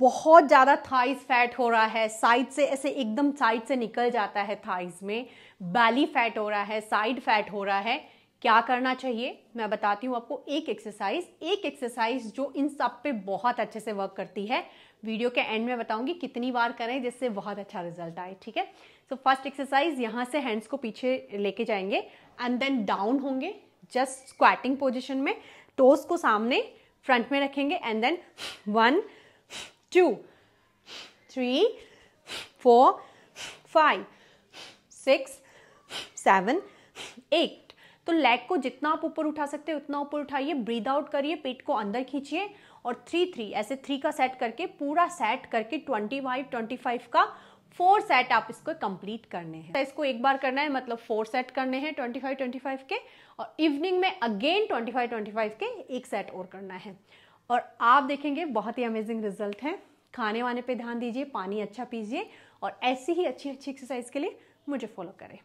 बहुत ज़्यादा thighs fat हो रहा है साइड से ऐसे एकदम साइड से निकल जाता है थाइस में बैली फैट हो रहा है साइड फैट हो रहा है क्या करना चाहिए मैं बताती हूँ आपको एक एक्सरसाइज एक एक्सरसाइज जो इन सब पे बहुत अच्छे से वर्क करती है वीडियो के एंड में बताऊंगी कितनी बार करें जिससे बहुत अच्छा रिजल्ट आए ठीक है सो फर्स्ट एक्सरसाइज यहाँ से हैंड्स को पीछे लेके जाएंगे एंड देन डाउन होंगे जस्ट स्क्वाटिंग पोजिशन में टोस को सामने फ्रंट में रखेंगे and then one two, three, four, five six seven eight तो लेग को जितना आप ऊपर उठा सकते हैं उतना ऊपर उठाइए ब्रीद आउट करिए पेट को अंदर खींचिए और थ्री थ्री ऐसे थ्री का सेट करके पूरा सेट करके ट्वेंटी फाइव ट्वेंटी फाइव का फोर सेट आप इसको कंप्लीट करने हैं तो इसको एक बार करना है मतलब फोर सेट करने हैं ट्वेंटी फाइव ट्वेंटी फाइव के और इवनिंग में again twenty five twenty five के एक सेट और करना है और आप देखेंगे बहुत ही अमेजिंग रिजल्ट है खाने वाने पे ध्यान दीजिए पानी अच्छा पीजिए और ऐसी ही अच्छी अच्छी एक्सरसाइज के लिए मुझे फॉलो करें